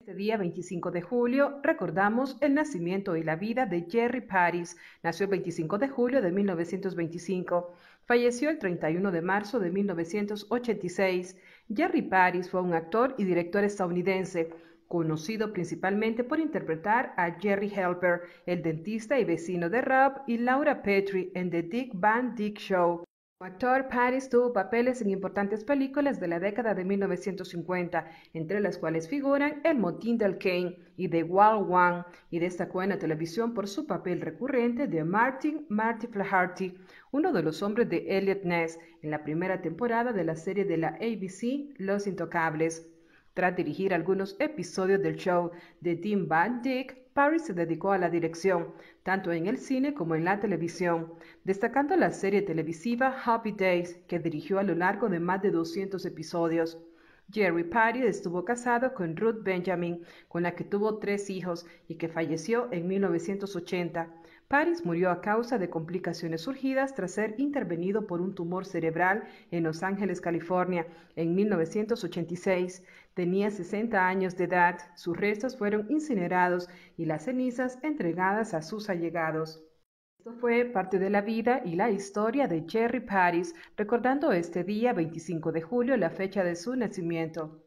Este día 25 de julio recordamos el nacimiento y la vida de Jerry Paris. Nació el 25 de julio de 1925. Falleció el 31 de marzo de 1986. Jerry Paris fue un actor y director estadounidense, conocido principalmente por interpretar a Jerry Helper, el dentista y vecino de Rob, y Laura Petrie en The Dick Van Dyke Show actor, Paris tuvo papeles en importantes películas de la década de 1950, entre las cuales figuran El motín del Kane y The Wild One, y destacó en la televisión por su papel recurrente de Martin Marty Flaherty, uno de los hombres de Elliot Ness, en la primera temporada de la serie de la ABC Los Intocables. Tras dirigir algunos episodios del show de Tim Van Dyke, Parry se dedicó a la dirección, tanto en el cine como en la televisión, destacando la serie televisiva Happy Days, que dirigió a lo largo de más de 200 episodios. Jerry Patty estuvo casado con Ruth Benjamin, con la que tuvo tres hijos y que falleció en 1980. Paris murió a causa de complicaciones surgidas tras ser intervenido por un tumor cerebral en Los Ángeles, California, en 1986. Tenía 60 años de edad, sus restos fueron incinerados y las cenizas entregadas a sus allegados. Esto fue parte de la vida y la historia de Cherry Paris, recordando este día 25 de julio, la fecha de su nacimiento.